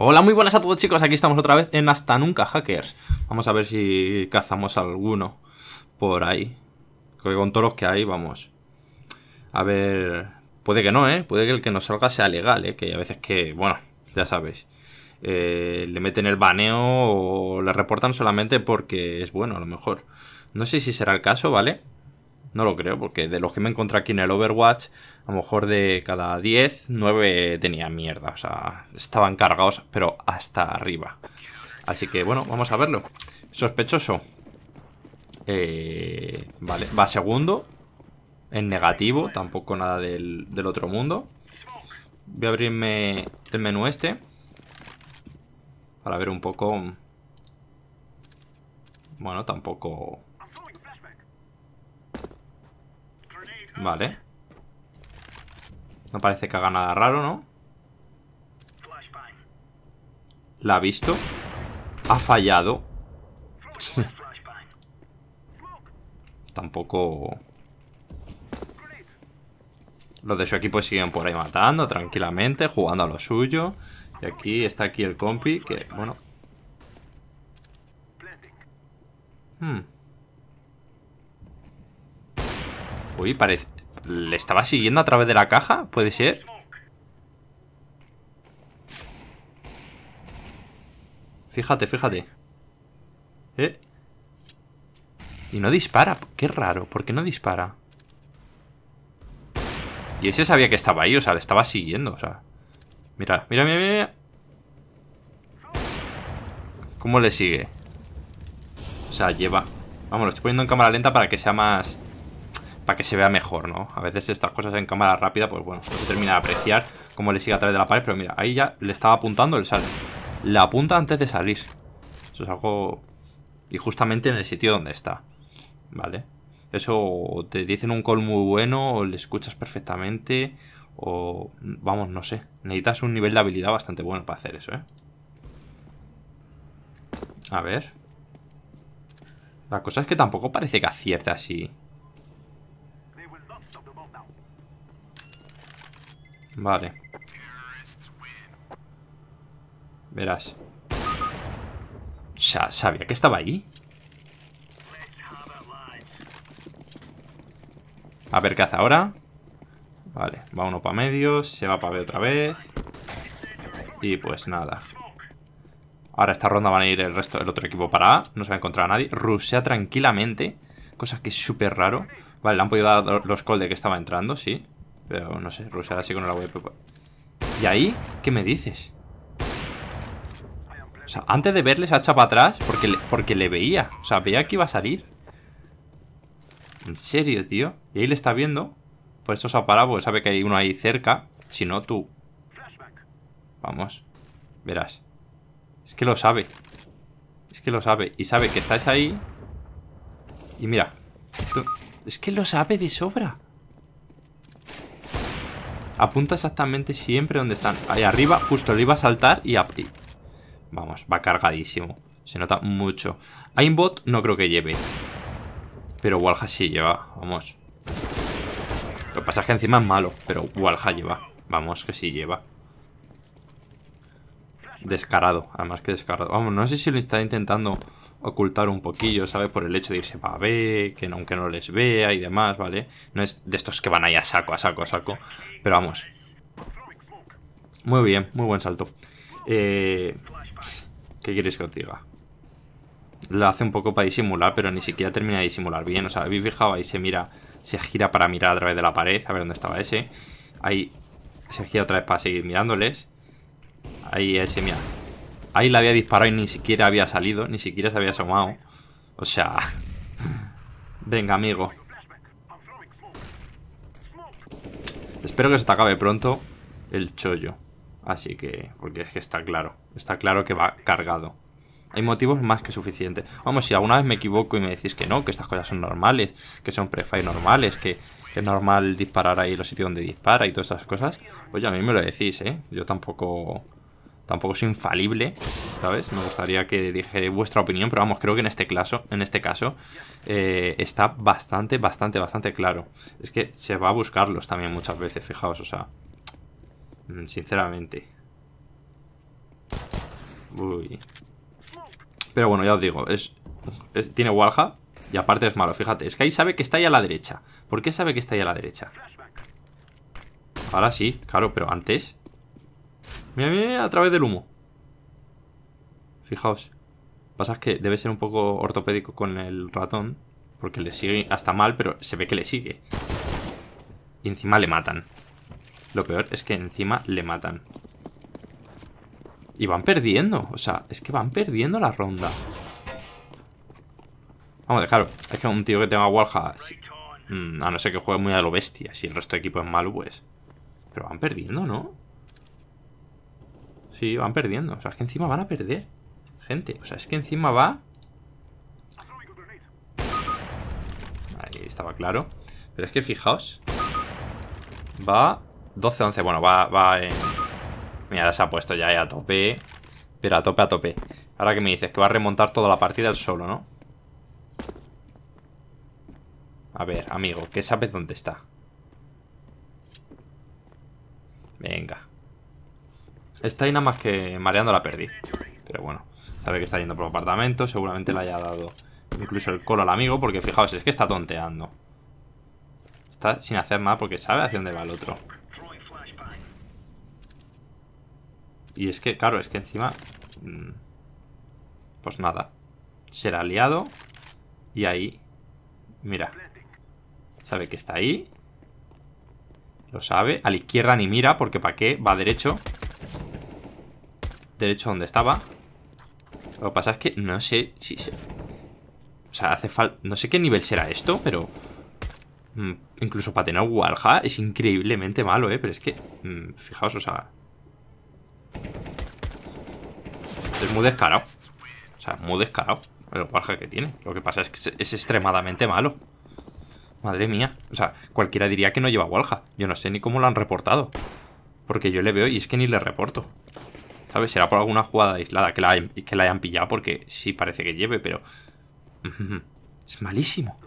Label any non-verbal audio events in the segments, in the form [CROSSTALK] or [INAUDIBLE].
Hola, muy buenas a todos chicos, aquí estamos otra vez en Hasta Nunca Hackers Vamos a ver si cazamos alguno por ahí con todos los que hay, vamos A ver... Puede que no, ¿eh? Puede que el que nos salga sea legal, ¿eh? Que a veces que, bueno, ya sabéis eh, Le meten el baneo o le reportan solamente porque es bueno, a lo mejor No sé si será el caso, ¿vale? vale no lo creo, porque de los que me encontré aquí en el Overwatch, a lo mejor de cada 10, 9 tenía mierda. O sea, estaban cargados, pero hasta arriba. Así que bueno, vamos a verlo. Sospechoso. Eh, vale, va segundo. En negativo, tampoco nada del, del otro mundo. Voy a abrirme el menú este. Para ver un poco... Bueno, tampoco... Vale. No parece que haga nada raro, ¿no? La ha visto. Ha fallado. [LAUGHS] Tampoco... Los de su equipo siguen por ahí matando tranquilamente, jugando a lo suyo. Y aquí está aquí el compi, que, bueno... Hmm. Uy, parece... ¿Le estaba siguiendo a través de la caja? ¿Puede ser? Fíjate, fíjate. ¿Eh? Y no dispara. Qué raro. ¿Por qué no dispara? Y ese sabía que estaba ahí. O sea, le estaba siguiendo. O sea... Mira, mira, mira, mira. ¿Cómo le sigue? O sea, lleva... Vamos, lo estoy poniendo en cámara lenta para que sea más para que se vea mejor, ¿no? A veces estas cosas en cámara rápida, pues bueno, no se termina de apreciar cómo le sigue a través de la pared. Pero mira, ahí ya le estaba apuntando, le sale. La apunta antes de salir. Eso es algo... Y justamente en el sitio donde está. ¿Vale? Eso te dicen un call muy bueno, o le escuchas perfectamente, o... Vamos, no sé. Necesitas un nivel de habilidad bastante bueno para hacer eso, ¿eh? A ver... La cosa es que tampoco parece que acierte así Vale. Verás. Ya sabía que estaba allí. A ver qué hace ahora. Vale, va uno para medio, se va para B otra vez. Y pues nada. Ahora esta ronda van a ir el resto del otro equipo para A. No se va a encontrar a nadie. Rusia tranquilamente. Cosa que es súper raro. Vale, le han podido dar los call de que estaba entrando, sí. Pero no sé, sí así con la web. ¿Y ahí? ¿Qué me dices? O sea, antes de verle se ha echado para atrás porque le, porque le veía. O sea, veía que iba a salir. En serio, tío. Y ahí le está viendo. Por eso se ha parado, porque sabe que hay uno ahí cerca. Si no, tú... Vamos. Verás. Es que lo sabe. Es que lo sabe. Y sabe que estáis ahí. Y mira. Es que lo sabe de sobra. Apunta exactamente siempre donde están. Ahí arriba, justo le iba a saltar y Vamos, va cargadísimo. Se nota mucho. hay un bot no creo que lleve. Pero Walha sí lleva, vamos. Lo que encima es malo, pero Walha lleva. Vamos, que sí lleva. Descarado, además que descarado. Vamos, no sé si lo está intentando ocultar un poquillo, ¿sabes? Por el hecho de irse para ver, que aunque no, les vea y demás, ¿vale? No es de estos que van ahí a saco, a saco, a saco. Pero vamos. Muy bien, muy buen salto. Eh, ¿Qué quieres que os diga? Lo hace un poco para disimular, pero ni siquiera termina de disimular bien. O sea, habéis fijado, ahí se mira, se gira para mirar a través de la pared, a ver dónde estaba ese. Ahí se gira otra vez para seguir mirándoles. Ahí ese, mira, Ahí la había disparado y ni siquiera había salido, ni siquiera se había asomado. O sea... [LAUGHS] Venga, amigo. Espero que se te acabe pronto el chollo. Así que... Porque es que está claro. Está claro que va cargado. Hay motivos más que suficientes. Vamos, si alguna vez me equivoco y me decís que no, que estas cosas son normales, que son prefire normales, que, es normal disparar ahí los sitios donde dispara y todas esas cosas, pues ya a mí me lo decís, ¿eh? Yo tampoco Tampoco es infalible, ¿sabes? Me gustaría que dijera vuestra opinión, pero vamos, creo que en este caso, en este caso eh, está bastante, bastante, bastante claro. Es que se va a buscarlos también muchas veces, fijaos, o sea, mm, sinceramente. Uy. Pero bueno, ya os digo, es, tiene Walha y aparte es malo, fíjate. Es que ahí sabe que está ahí a la derecha. ¿Por qué sabe que está ahí a la derecha? Ahora sí, claro, pero antes... Mira, a través del humo. Fijaos. Pasa es que debe ser un poco ortopédico con el ratón. Porque le sigue hasta mal, pero se ve que le sigue. Y encima le matan. Lo peor es que encima le matan. Y van perdiendo. O sea, es que van perdiendo la ronda. Vamos, claro, es que un tío que tenga wallhacks... Mm, a no ser que juegue muy a lo bestia. Si el resto de equipo es malo, pues... Pero van perdiendo, ¿no? Sí, van perdiendo. O sea, es que encima van a perder. Gente, o sea, es que encima va... Ahí estaba claro. Pero es que fijaos. Va 12-11. Bueno, va, va en... Mira, se ha puesto ya, eh, a tope. Pero a tope, a tope. Ahora que me dices que va a remontar toda la partida solo, ¿no? A ver, amigo, ¿qué sabes dónde está? Venga. Está ahí nada más que mareando la perdiz. Pero bueno, sabe que está yendo por los apartamentos. Seguramente le haya dado incluso el colo al amigo. Porque fijaos, es que está tonteando. Está sin hacer nada porque sabe hacia dónde va el otro. Y es que, claro, es que encima... Mm, pues nada. Será aliado. Y ahí... Mira. Sabe que está ahí. Lo sabe. A la izquierda ni mira porque ¿para qué? Va derecho derecho donde estaba. Lo que pasa es que no sé si se... O sea, hace falta... No sé qué nivel será esto, pero... Mm, incluso para tener Walha es increíblemente malo, ¿eh? Pero es que... Mm, fijaos, o sea... Es muy descarado. O sea, muy descarado el Walha que tiene. Lo que pasa es que es extremadamente malo. Madre mía. O sea, cualquiera diría que no lleva Walha. Yo no sé ni cómo lo han reportado. Porque yo le veo y es que ni le reporto. ¿Sabes? Será por alguna jugada aislada que la, hayan, que la hayan pillado porque sí parece que lleve, pero... [LAUGHS] Es malísimo.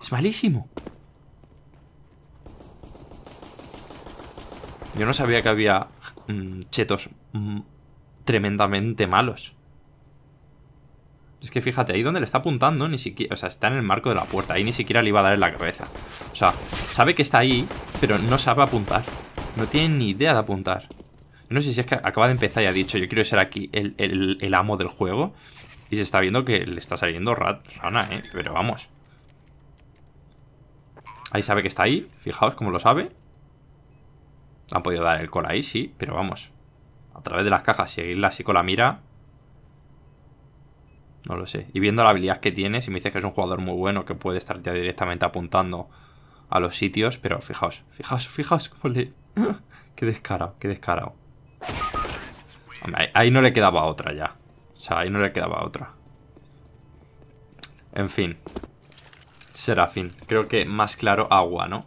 Es malísimo. Yo no sabía que había mm, chetos mm, tremendamente malos. Es que fíjate, ahí donde le está apuntando, ni siquiera... O sea, está en el marco de la puerta. Ahí ni siquiera le iba a dar en la cabeza. O sea, sabe que está ahí, pero no sabe apuntar. No tiene ni idea de apuntar. No sé si es que acaba de empezar y ha dicho, yo quiero ser aquí el, amo del juego. Y se está viendo que le está saliendo rana, ¿eh? Pero vamos. Ahí sabe que está ahí. Fijaos cómo lo sabe. Ha podido dar el call ahí, sí. Pero vamos. A través de las cajas, seguirla así con la mira. No lo sé. Y viendo la habilidad que tiene, si me dices que es un jugador muy bueno, que puede estar ya directamente apuntando a los sitios. Pero fijaos, fijaos, fijaos cómo le... [LAUGHS] qué descarado, qué descarado ahí no le quedaba otra ya. O sea, ahí no le quedaba otra. En fin. Serafín. Creo que más claro agua, ¿no?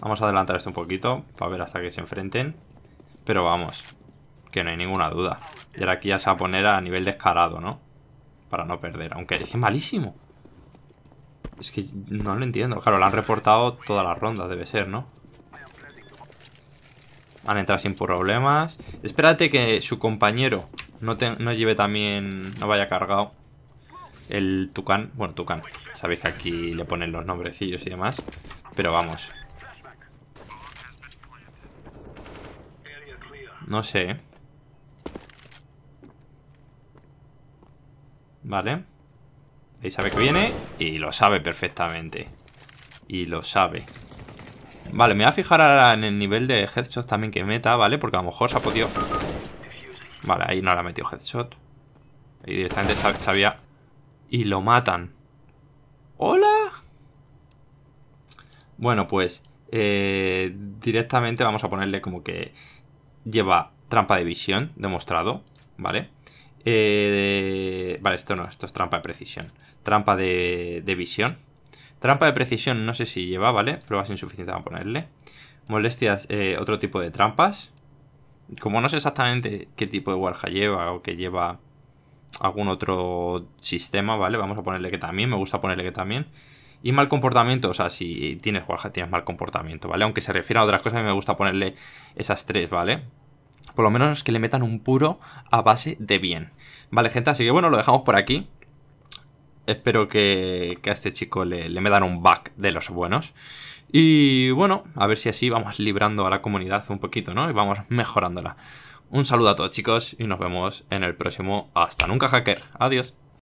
Vamos a adelantar esto un poquito para ver hasta que se enfrenten. Pero vamos, que no hay ninguna duda. Y ahora aquí ya se va a poner a nivel descarado, ¿no? Para no perder. Aunque es malísimo. Es que no lo entiendo. Claro, lo han reportado todas las rondas, debe ser, ¿no? Han entrado sin problemas. Espérate que su compañero no, lleve también... No vaya cargado. El Tucán. Bueno, Tucán. Sabéis que aquí le ponen los nombrecillos y demás. Pero vamos. No sé. Vale. Ahí sabe que viene. Y lo sabe perfectamente. Y lo sabe. Vale, me voy a fijar ahora en el nivel de headshot también que meta, ¿vale? Porque a lo mejor se ha podido... Vale, ahí no la ha metido headshot. Y directamente sabía... Y lo matan. ¡Hola! Bueno, pues... Eh, directamente vamos a ponerle como que lleva trampa de visión, demostrado, ¿vale? Eh, vale, esto no, esto es trampa de precisión. Trampa de, de visión, Trampa de precisión, no sé si lleva, ¿vale? Pruebas insuficientes vamos a ponerle. Molestias, eh, otro tipo de trampas. Como no sé exactamente qué tipo de guarja lleva o que lleva algún otro sistema, ¿vale? Vamos a ponerle que también, me gusta ponerle que también. Y mal comportamiento, o sea, si tienes guarja tienes mal comportamiento, ¿vale? Aunque se refiera a otras cosas, a mí me gusta ponerle esas tres, ¿vale? Por lo menos que le metan un puro a base de bien. Vale, gente, así que bueno, lo dejamos por aquí. Espero que, a este chico le, le me dan un back de los buenos. Y bueno, a ver si así vamos librando a la comunidad un poquito, ¿no? Y vamos mejorándola. Un saludo a todos chicos y nos vemos en el próximo Hasta Nunca Hacker. Adiós.